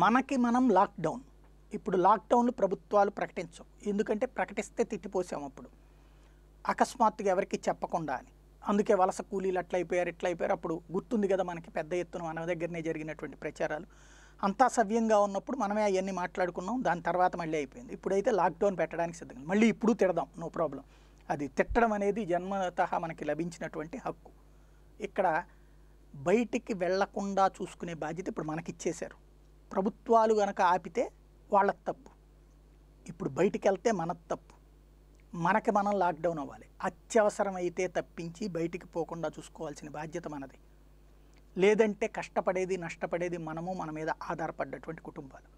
మనకి మనం లాక్డౌన్ ఇప్పుడు లాక్డౌన్లు ప్రభుత్వాలు ప్రకటించవు ఎందుకంటే ప్రకటిస్తే తిట్టిపోసాము అప్పుడు అకస్మాత్తుగా ఎవరికి చెప్పకుండా అని అందుకే వలస కూలీలు అట్లయిపోయారు ఎట్లయిపోయారు అప్పుడు గుర్తుంది కదా మనకి పెద్ద ఎత్తున మన దగ్గరనే జరిగినటువంటి ప్రచారాలు అంతా సవ్యంగా ఉన్నప్పుడు మనమే అవన్నీ మాట్లాడుకున్నాం దాని తర్వాత మళ్ళీ అయిపోయింది ఇప్పుడైతే లాక్డౌన్ పెట్టడానికి సిద్ధంగా మళ్ళీ ఇప్పుడు తిడదాం నో ప్రాబ్లం అది తిట్టడం అనేది జన్మత మనకి లభించినటువంటి హక్కు ఇక్కడ బయటికి వెళ్లకుండా చూసుకునే బాధ్యత ఇప్పుడు మనకిచ్చేశారు ప్రభుత్వాలు గనక ఆపితే వాళ్ళ తప్పు ఇప్పుడు బయటికి వెళ్తే మన తప్పు మనకి మనం లాక్డౌన్ అవ్వాలి అత్యవసరమైతే తప్పించి బయటికి పోకుండా చూసుకోవాల్సిన బాధ్యత మనది లేదంటే కష్టపడేది నష్టపడేది మనము మన మీద ఆధారపడ్డటువంటి కుటుంబాలు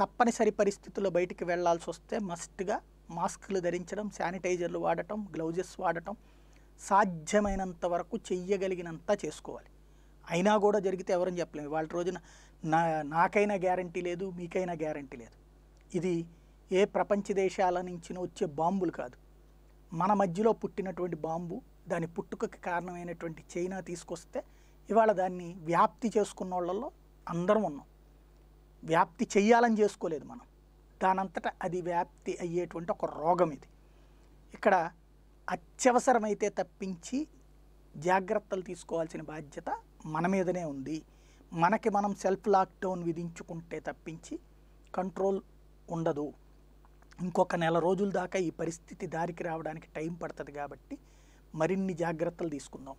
తప్పనిసరి పరిస్థితుల్లో బయటికి వెళ్లాల్సి వస్తే మస్ట్గా మాస్కులు ధరించడం శానిటైజర్లు వాడటం గ్లౌజెస్ వాడటం సాధ్యమైనంత వరకు చెయ్యగలిగినంత చేసుకోవాలి అయినా కూడా జరిగితే ఎవరని చెప్పలేము వాళ్ళ రోజున నా నాకైనా గ్యారంటీ లేదు మీకైనా గ్యారంటీ లేదు ఇది ఏ ప్రపంచ దేశాల నుంచి వచ్చే బాంబులు కాదు మన మధ్యలో పుట్టినటువంటి బాంబు దాని పుట్టుకకి కారణమైనటువంటి చైనా తీసుకొస్తే ఇవాళ దాన్ని వ్యాప్తి చేసుకున్న వాళ్ళల్లో అందరం ఉన్నాం వ్యాప్తి చేయాలని చేసుకోలేదు మనం దానంతట అది వ్యాప్తి అయ్యేటువంటి ఒక రోగం ఇది ఇక్కడ అత్యవసరమైతే తప్పించి జాగ్రత్తలు తీసుకోవాల్సిన బాధ్యత మన మీదనే ఉంది మనకి మనం సెల్ఫ్ లాక్డౌన్ విధించుకుంటే తప్పించి కంట్రోల్ ఉండదు ఇంకొక నెల రోజుల దాకా ఈ పరిస్థితి దారికి రావడానికి టైం పడుతుంది కాబట్టి మరిన్ని జాగ్రత్తలు తీసుకుందాం